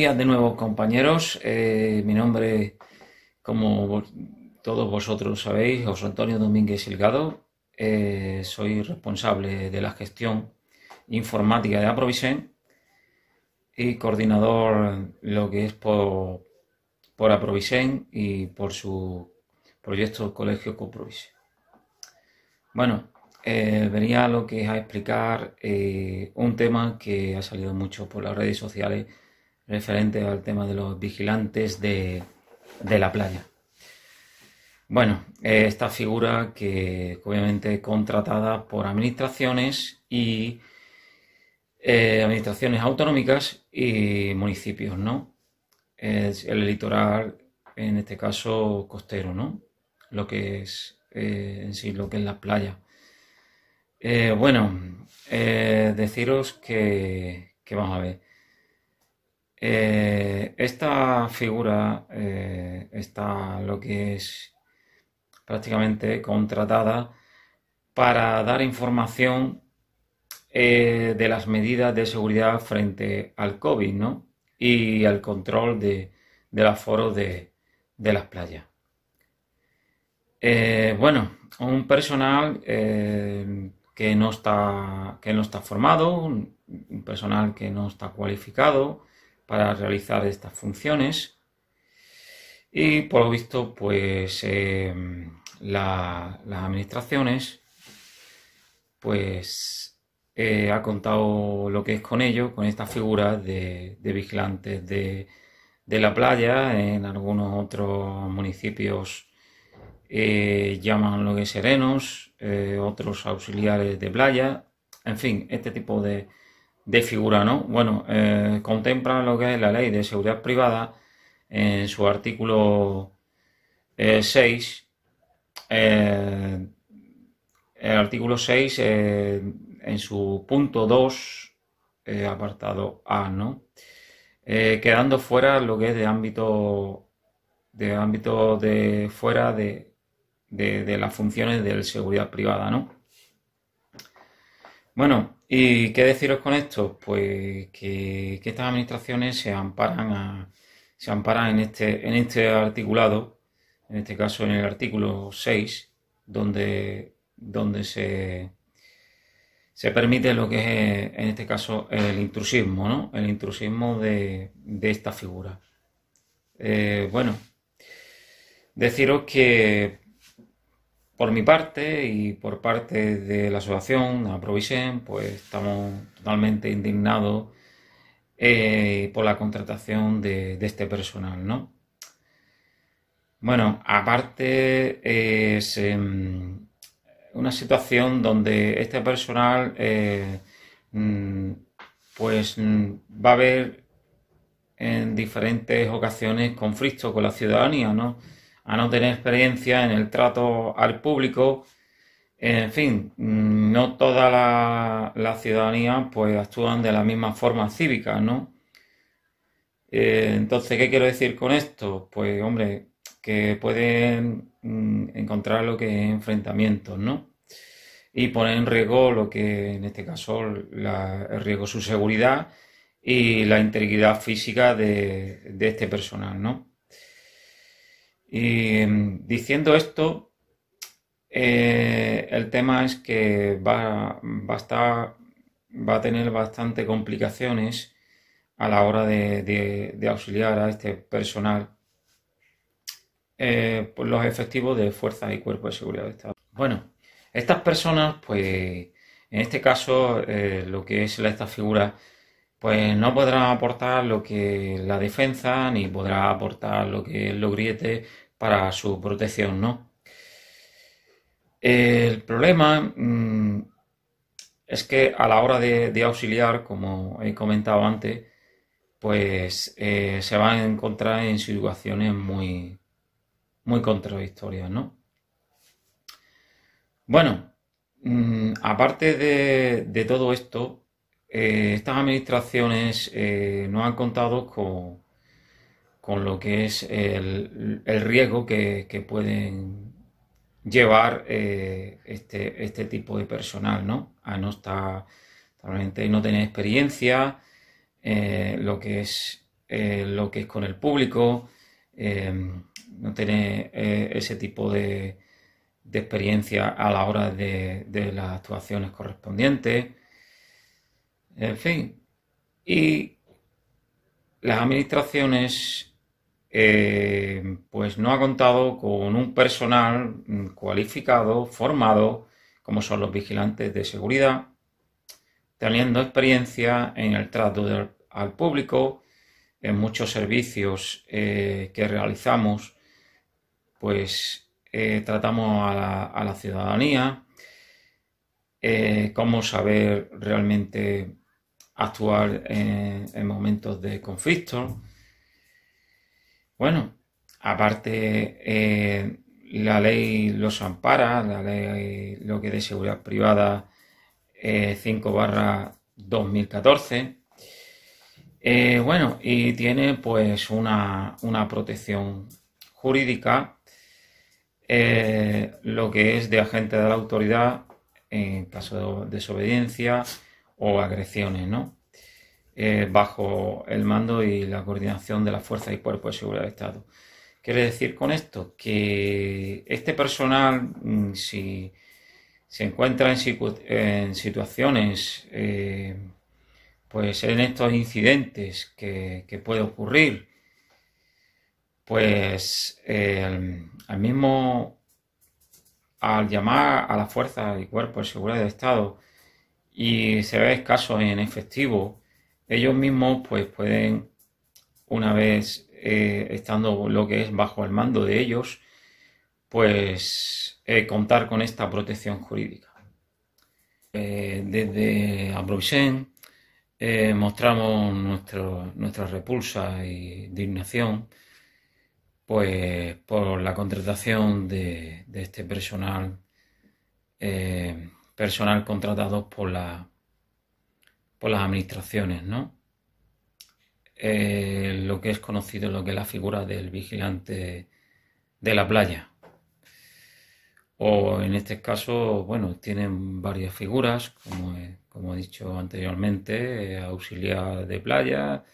de nuevo, compañeros. Eh, mi nombre, como todos vosotros sabéis, José Antonio Domínguez Silgado. Eh, soy responsable de la gestión informática de Aprovisen y coordinador lo que es por, por Aprovisen y por su proyecto Colegio Coprovisen. Bueno, eh, venía lo que es a explicar eh, un tema que ha salido mucho por las redes sociales referente al tema de los vigilantes de, la playa. Bueno, eh, esta figura que obviamente contratada por administraciones y eh, administraciones autonómicas y municipios, ¿no? Es el litoral, en este caso costero, ¿no? Lo que es eh, en sí, lo que es la playa. bueno, deciros que vamos a ver. Eh, esta figura eh, está lo que es prácticamente contratada para dar información eh, de las medidas de seguridad frente al COVID y al control de, del aforo de, las playas. bueno, un personal que, que no está formado, un personal que no está cualificado, para realizar estas funciones. Y por lo visto, pues eh, las administraciones, pues eh, ha contado lo que es con ello, con estas figuras de, vigilantes de, la playa, en algunos otros municipios eh, llaman lo que es serenos, otros auxiliares de playa, en fin, este tipo de, de figura, ¿no? Bueno, eh, contemplan contempla lo que es la ley de seguridad privada en su artículo 6. Eh, eh, el artículo 6, en su punto 2, apartado A, ¿no? quedando fuera lo que es de ámbito de ámbito de fuera de, de, las funciones de seguridad privada, ¿no? Bueno, ¿Y qué deciros con esto? Pues que, estas administraciones se amparan, se amparan en, este, en este articulado, en este caso en el artículo 6, donde, donde se, se permite lo que es, en este caso, el intrusismo, ¿no? El intrusismo de, de esta figura. Eh, bueno, deciros que por mi parte y por parte de la asociación Aprovision, pues estamos totalmente indignados eh, por la contratación de, este personal, ¿no? Bueno, aparte eh, es em, una situación donde este personal eh, mm, pues mm, va a haber en diferentes ocasiones conflictos con la ciudadanía, ¿no? a no tener experiencia en el trato al público. En fin, mm, no toda la, ciudadanía pues actúan de la misma forma cívica, ¿no? Eh, entonces, ¿qué quiero decir con esto? Pues, hombre, que pueden mm, encontrar lo que es enfrentamientos, ¿no? Y poner en riesgo lo que, en este caso, la, riesgo su seguridad y la integridad física de este personal, ¿no? Y em, diciendo esto, eh, el tema es que va, a tener bastante complicaciones a la hora de, auxiliar a este personal eh, por los efectivos de Fuerza y Cuerpo de seguridad de Estado. Bueno, estas personas, pues en este caso, eh, lo que es esta figura pues no podrá aportar lo que la defensa ni podrá aportar lo que lo grietes para su protección, ¿no? El problema mm, es que a la hora de, auxiliar, como he comentado antes, pues eh, se van a encontrar en situaciones muy, muy contradictorias, ¿no? Bueno, mm, aparte de todo esto, eh, estas administraciones eh, no han contado con, lo que es el, riesgo que, pueden llevar eh, este, este, tipo de personal, ¿no? A no tener experiencia, lo que es lo que es con el público, no tener ese tipo de, experiencia a la hora de las actuaciones correspondientes en fin. Y las administraciones, eh, pues no ha contado con un personal cualificado, formado, como son los vigilantes de seguridad, teniendo experiencia en el trato al público, en muchos servicios eh, que realizamos, pues eh, tratamos a la, ciudadanía, eh, cómo saber realmente actuar en, momentos de conflicto. Bueno, aparte eh, la ley los ampara, la ley lo que de seguridad privada 5 eh, barra 2014. Eh, bueno, y tiene pues una, protección jurídica, lo que es de agente de la autoridad en caso de desobediencia, o agresiones, ¿no? bajo el mando y la coordinación de las fuerzas y cuerpos de seguridad del Estado. Quiere decir con esto que este personal, mm, si se encuentra en, situaciones, eh, pues en estos incidentes que, puede ocurrir, pues al mismo, al llamar a la Fuerza y cuerpos de seguridad del Estado, y se ve escaso en efectivo, ellos mismos pues pueden, una vez eh, estando lo que es bajo el mando de ellos, pues eh, contar con esta protección jurídica. Eh, desde eh, mostramos nuestro, nuestra repulsa y dignación pues, por la contratación de, este personal personal contratado por, las administraciones, ¿no? Eh, lo que es conocido, lo que es la figura del vigilante de la playa. O en este caso, bueno, tienen varias figuras, como he, dicho anteriormente, auxiliar de playa,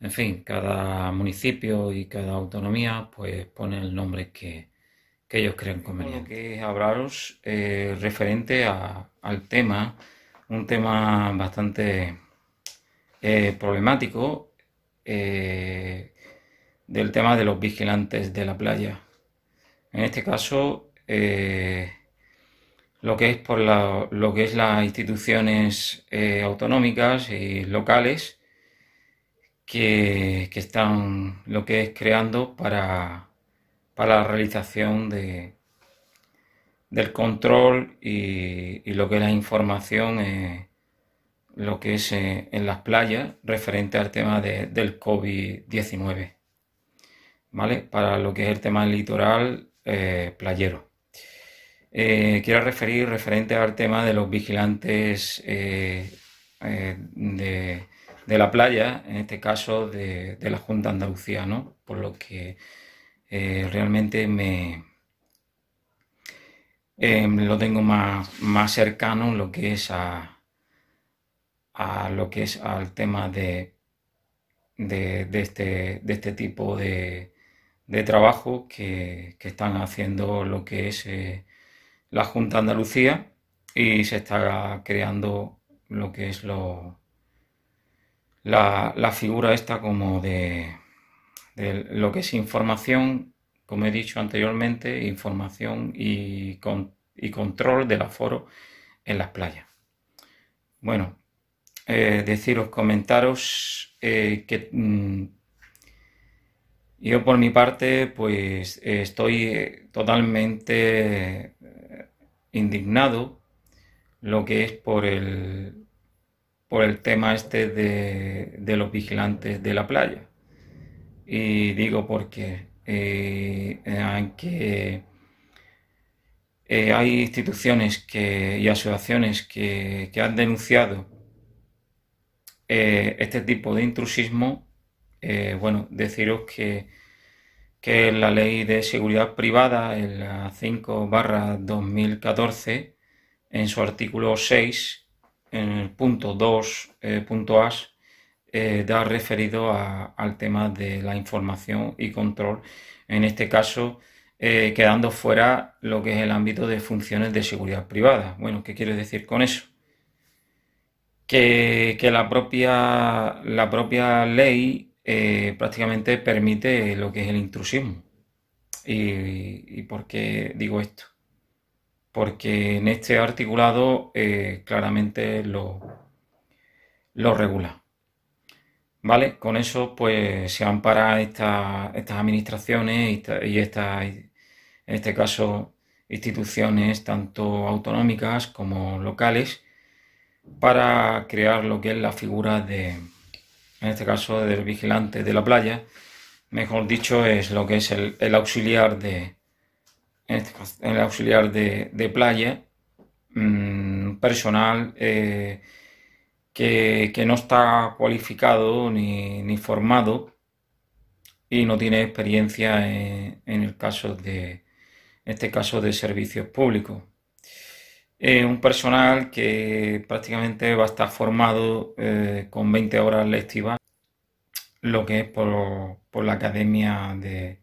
en fin, cada municipio y cada autonomía pues pone el nombre que, que ellos creen conveniente. que hablaros eh, referente al tema, un tema bastante eh, problemático eh, del tema de los vigilantes de la playa. En este caso, lo que es por lo que es las instituciones autonómicas y locales que están lo que es creando para para la realización de, del control y, lo que es la información, eh, lo que es eh, en las playas referente al tema de, del COVID-19, ¿vale? Para lo que es el tema litoral eh, playero. quiero referir referente al tema de los vigilantes de, de, la playa, en este caso de, la Junta Andalucía, ¿no? Por lo que eh, realmente me eh, lo tengo más, más cercano lo que es a, lo que es al tema de, de, este, este, tipo de, trabajo que, están haciendo lo que es eh, la Junta Andalucía y se está creando lo que es lo, la, la figura esta como de de lo que es información, como he dicho anteriormente, información y, control del aforo en las playas. Bueno, eh, deciros, comentaros eh, que mm, yo por mi parte, pues eh, estoy totalmente indignado lo que es por el, por el tema este de los vigilantes de la playa y digo porque aunque eh, eh, hay instituciones que, y asociaciones que, han denunciado eh, este tipo de intrusismo, bueno, deciros que, la ley de seguridad privada, la 5 barra 2014, en su artículo 6, en el punto 2.as, eh, da referido al tema de la información y control, en este caso eh, quedando fuera lo que es el ámbito de funciones de seguridad privada. Bueno, ¿qué quiero decir con eso? Que, la, propia, la propia ley eh, prácticamente permite lo que es el intrusismo. ¿Y, y por qué digo esto? Porque en este articulado claramente lo, lo regula. Con eso, pues se ampara estas administraciones y, esta, en este caso, instituciones tanto autonómicas como locales para crear lo que es la figura de, en este caso, del vigilante de la playa. Mejor dicho, es lo que es el, auxiliar de, el auxiliar de, este playa, mm, personal. Eh, que, no está cualificado ni, formado y no tiene experiencia en, el caso de, este caso de servicios públicos. un personal que prácticamente va a estar formado eh, con 20 horas lectivas, lo que es por, la Academia de,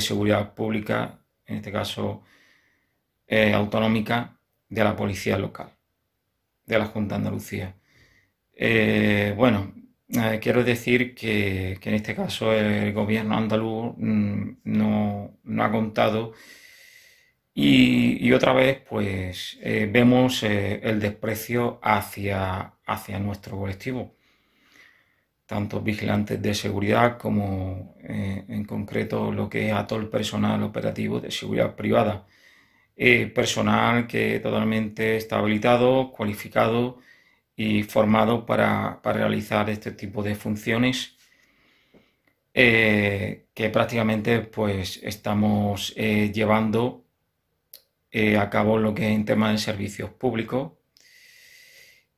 Seguridad Pública, en este caso eh, autonómica, de la Policía Local, de la Junta de Andalucía. Eh, bueno, eh, quiero decir que, en este caso el gobierno andaluz mm, no, ha contado y, otra vez pues eh, vemos el desprecio hacia, nuestro colectivo tanto vigilantes de seguridad como en concreto lo que es a todo el personal operativo de seguridad privada. personal que totalmente está habilitado, cualificado y formado para, realizar este tipo de funciones eh, que prácticamente pues estamos eh, llevando eh, a cabo lo que es en tema de servicios públicos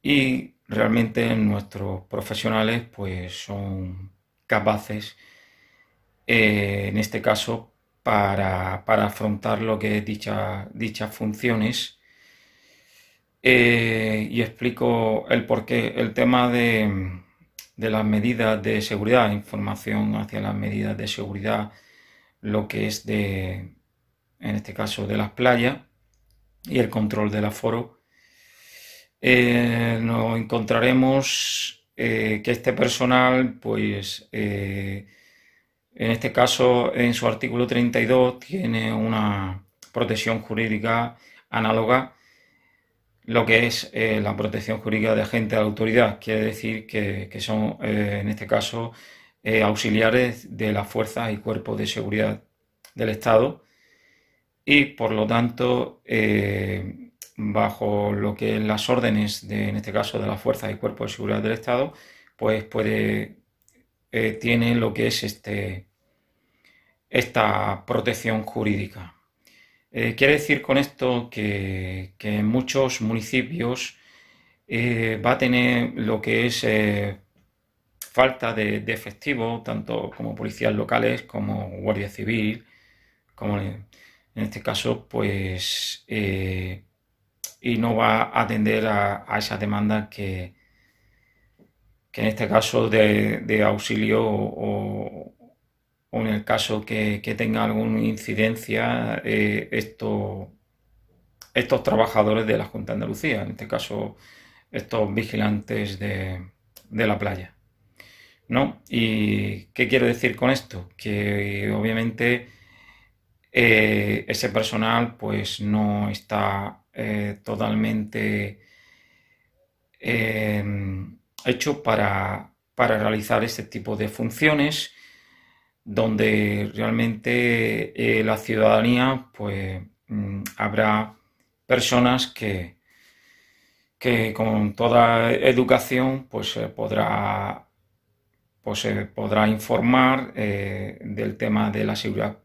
y realmente nuestros profesionales pues son capaces en este caso para, afrontar lo que es dichas funciones eh, y explico el porqué. El tema de, las medidas de seguridad, información hacia las medidas de seguridad, lo que es de, en este caso, de las playas y el control del aforo. Eh, nos encontraremos eh, que este personal, pues, en este caso, en su artículo 32, tiene una protección jurídica análoga lo que es eh, la protección jurídica de agentes de la autoridad. Quiere decir que, son, eh, en este caso, eh, auxiliares de las fuerzas y cuerpos de seguridad del Estado y, por lo tanto, bajo lo que las órdenes, de, en este caso, de las fuerzas y cuerpos de seguridad del Estado, pues puede, tiene lo que es este, esta protección jurídica. Eh, quiere decir con esto que, en muchos municipios eh, va a tener lo que es eh, falta de, efectivo, tanto como policías locales, como guardia civil, como en este caso, pues, y no va a atender a, esa demanda que, en este caso de, de auxilio o, o en el caso que, tenga alguna incidencia eh, estos trabajadores de la Junta de Andalucía, en este caso estos vigilantes de, la playa. ¿Y qué quiero decir con esto? Que obviamente eh, ese personal pues no está eh, totalmente hecho para, para realizar este tipo de funciones donde realmente eh, la ciudadanía, pues mm, habrá personas que, que con toda educación, pues podrá, pues, podrá informar eh, del tema de la seguridad,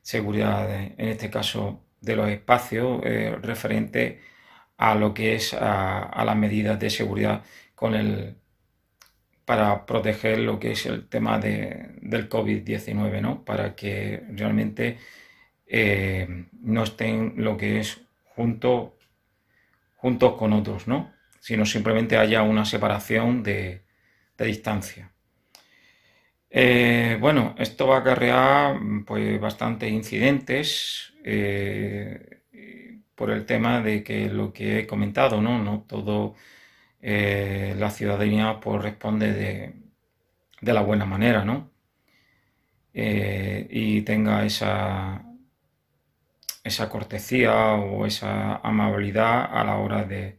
seguridad en este caso de los espacios, eh, referente a lo que es a, a las medidas de seguridad con el para proteger lo que es el tema de, del COVID-19, ¿no? Para que realmente eh, no estén lo que es junto, juntos con otros, ¿no? Sino simplemente haya una separación de, distancia. Eh, bueno, esto va a acarrear pues, bastantes incidentes eh, por el tema de que lo que he comentado, ¿no? No todo eh, la ciudadanía pues, responde de, la buena manera, ¿no? Eh, y tenga esa, esa cortesía o esa amabilidad a la hora de,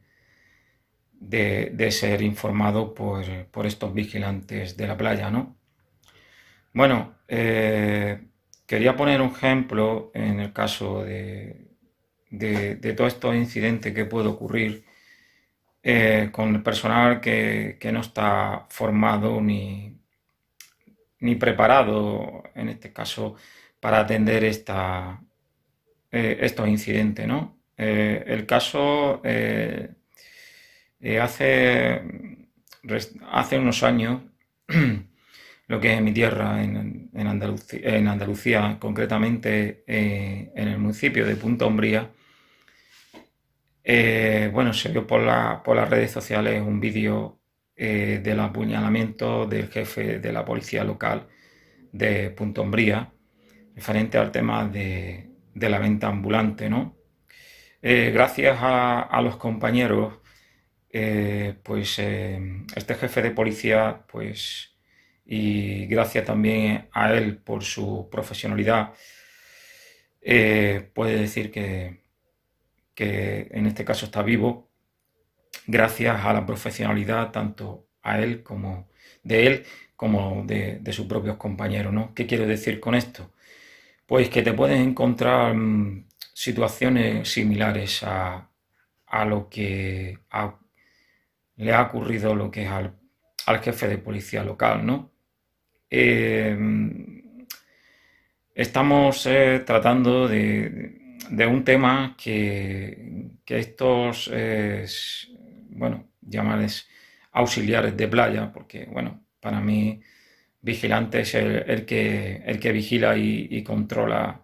de, ser informado por, estos vigilantes de la playa, ¿no? Bueno, eh, quería poner un ejemplo en el caso de, de, de todos estos incidentes que puede ocurrir eh, con el personal que, no está formado ni, ni preparado, en este caso, para atender esta, eh, estos incidentes, ¿no? Eh, el caso hace, hace unos años, lo que es mi tierra, en, Andalucía, en Andalucía concretamente en el municipio de Punta Umbría, eh, bueno, se vio por, las redes sociales un vídeo eh, del apuñalamiento del jefe de la policía local de Punto Umbría, referente al tema de, la venta ambulante, ¿no? Eh, gracias a, a, los compañeros, pues este jefe de policía, pues, y gracias también a él por su profesionalidad, puede decir que, que en este caso está vivo, gracias a la profesionalidad tanto a él como de él como de, sus propios compañeros. ¿Qué quiero decir con esto? Pues que te puedes encontrar mm, situaciones similares a, lo que le ha ocurrido lo que es al, jefe de policía local, ¿no? Eh, mm, estamos eh, tratando de, de un tema que, estos, eh, bueno, llamarles auxiliares de playa, porque, bueno, para mí vigilante es el, que, el que vigila y, controla,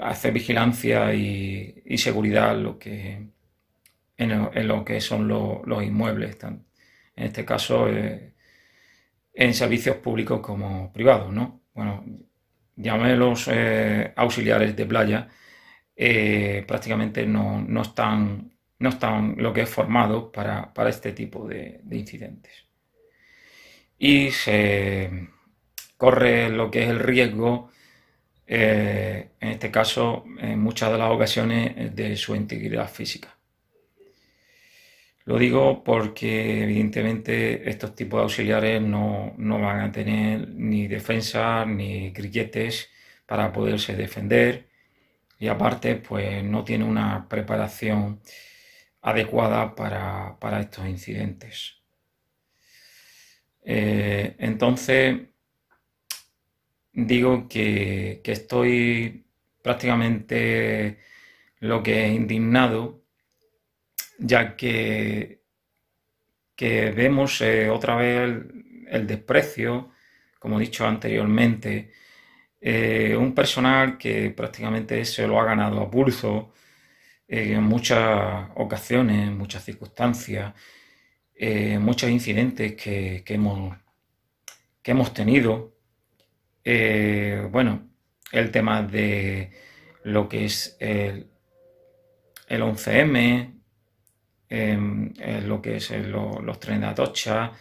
hace vigilancia y, seguridad lo que, en, lo, que son los inmuebles, en este caso eh, en servicios públicos como privados, ¿no? Bueno, los eh, auxiliares de playa, eh, prácticamente no, están, no están lo que es formado para, este tipo de, incidentes. Y se corre lo que es el riesgo, eh, en este caso, en muchas de las ocasiones, de su integridad física. Lo digo porque evidentemente estos tipos de auxiliares no, van a tener ni defensa ni grilletes para poderse defender y aparte pues no tiene una preparación adecuada para, estos incidentes. Eh, entonces, digo que, que, estoy prácticamente lo que es indignado ya que, que vemos eh, otra vez el, desprecio, como he dicho anteriormente, eh, un personal que prácticamente se lo ha ganado a pulso eh, en muchas ocasiones, en muchas circunstancias, muchos incidentes que, hemos, que hemos tenido. bueno, el tema de lo que es el, el 11M, eh, lo que es los trenes de Atocha,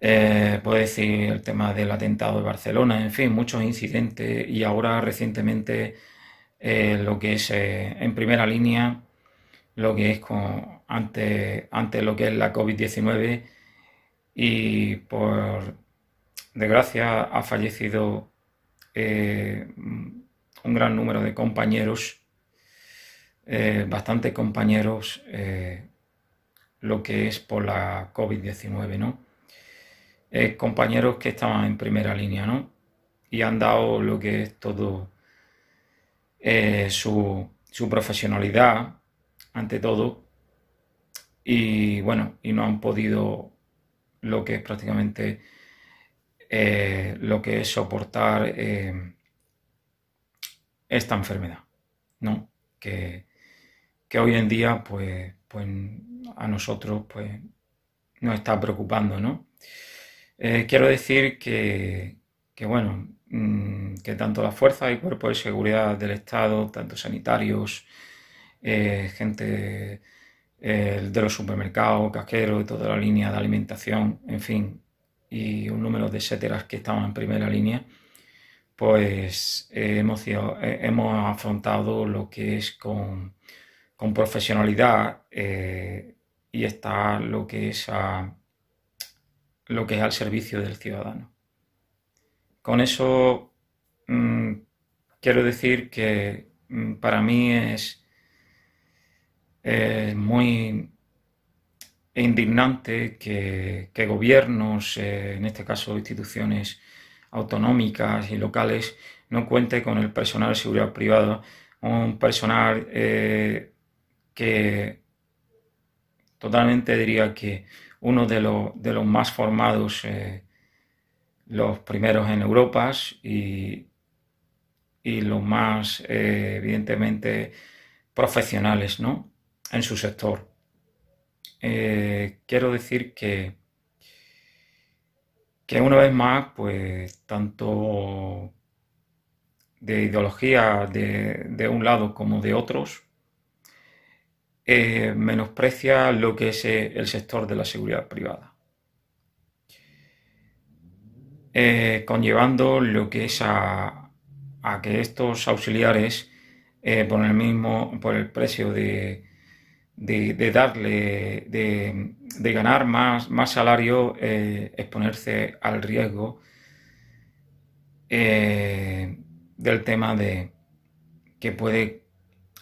eh, puedo decir el tema del atentado de Barcelona, en fin, muchos incidentes y ahora recientemente eh, lo que es eh, en primera línea, lo que es con, ante, ante lo que es la COVID-19 y por desgracia ha fallecido un gran número de compañeros eh, bastantes compañeros eh, lo que es por la COVID-19, ¿no? Eh, compañeros que estaban en primera línea, ¿no? Y han dado lo que es todo su, su, profesionalidad, ante todo, y bueno, y no han podido lo que es prácticamente lo que es soportar esta enfermedad, ¿no? Que, hoy en día pues, pues a nosotros pues, nos está preocupando, ¿no? Eh, quiero decir que, que bueno, mm, que tanto las fuerzas y cuerpos de seguridad del Estado, tanto sanitarios, eh, gente eh, de los supermercados, casqueros, toda la línea de alimentación, en fin, y un número de etcéteras que estaban en primera línea, pues hemos, hemos afrontado lo que es con con profesionalidad eh, y está lo que es lo que es al servicio del ciudadano. Con eso mm, quiero decir que mm, para mí es, muy indignante que, gobiernos, eh, en este caso instituciones autonómicas y locales, no cuente con el personal de seguridad privada, un personal eh, que totalmente diría que uno de, los más formados, eh, los primeros en Europa y, los más, eh, evidentemente, profesionales ¿no? en su sector. Eh, quiero decir que, que una vez más, pues tanto de ideología de, de un lado como de otros, eh, menosprecia lo que es eh, el sector de la seguridad privada, eh, conllevando lo que es a, que estos auxiliares, por el mismo, por el precio de, darle, de, de, ganar más, más salario, exponerse al riesgo del tema de que puede,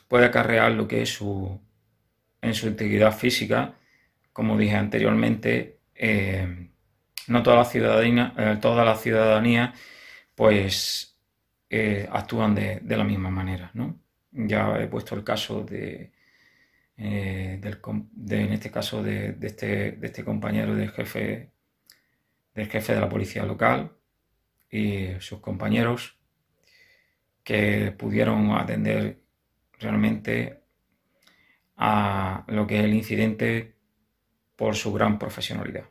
puede acarrear lo que es su, en su integridad física. Como dije anteriormente, eh, no toda la eh, ciudadanía, toda la ciudadanía pues eh, actúan de, la misma manera. Ya he puesto el caso de, en este caso de, este, este, compañero del jefe, del jefe de la policía local y sus compañeros que pudieron atender realmente a lo que es el incidente por su gran profesionalidad.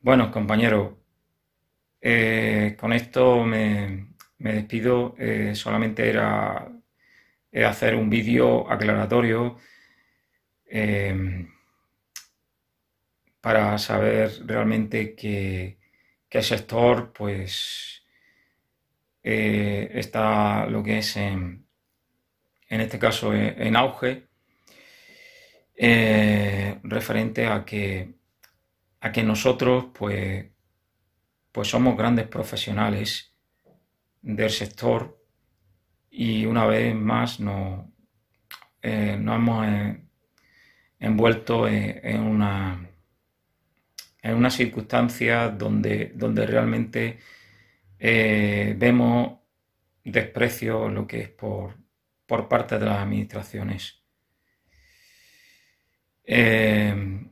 Bueno, compañeros, eh, con esto me, despido. Eh, solamente era eh, hacer un vídeo aclaratorio em, para saber realmente que, que el sector pues está lo que es en en este caso eh, en auge, eh, referente a que, a que nosotros pues, pues somos grandes profesionales del sector y una vez más nos, eh, hemos envuelto en, una, en una circunstancia donde, donde realmente vemos desprecio lo que es por, por parte de las administraciones. Eh,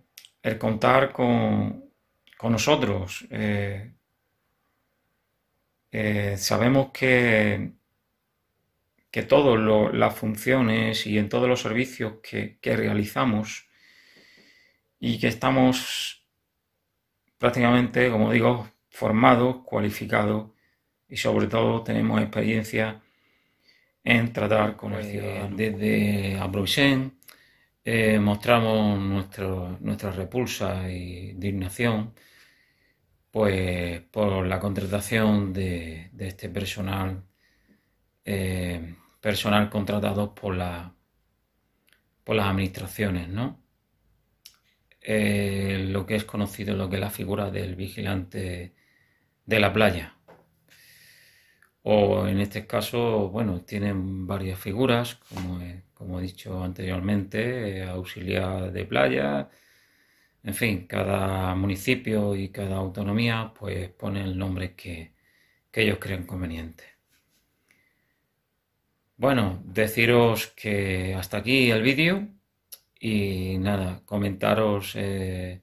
el contar con, nosotros. Eh, eh, sabemos que, que todas las funciones y en todos los servicios que, que realizamos y que estamos prácticamente, como digo, formados, cualificados y sobre todo tenemos experiencia en tratar con el ciudadano. Desde Ambrosien eh, mostramos nuestro, nuestra repulsa y indignación pues, por la contratación de, este personal, eh, personal contratado por, la, por las administraciones, ¿no? Eh, lo que es conocido, lo que es la figura del vigilante de la playa o en este caso, bueno, tienen varias figuras, como he, como he dicho anteriormente, auxiliar de playa, en fin, cada municipio y cada autonomía pues pone el nombre que, ellos creen conveniente. Bueno, deciros que hasta aquí el vídeo y nada, comentaros eh,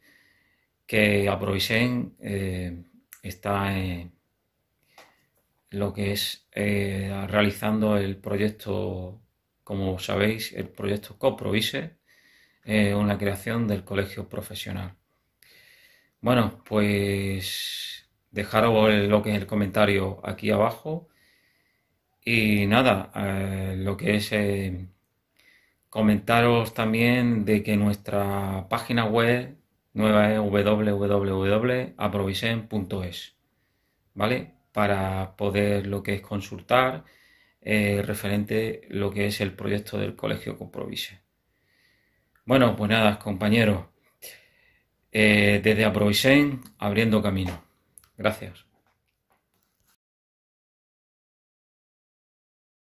que aprovisen eh, está en lo que es eh, realizando el proyecto, como sabéis, el proyecto Coprovise, eh, una creación del colegio profesional. Bueno, pues dejaros lo que es el comentario aquí abajo. Y nada, eh, lo que es eh, comentaros también de que nuestra página web nueva es www.aprovisen.es. ¿Vale? para poder lo que es consultar referente eh, referente lo que es el proyecto del Colegio Comprovise. Bueno, pues nada, compañeros, eh, desde Aprovisen, abriendo camino. Gracias.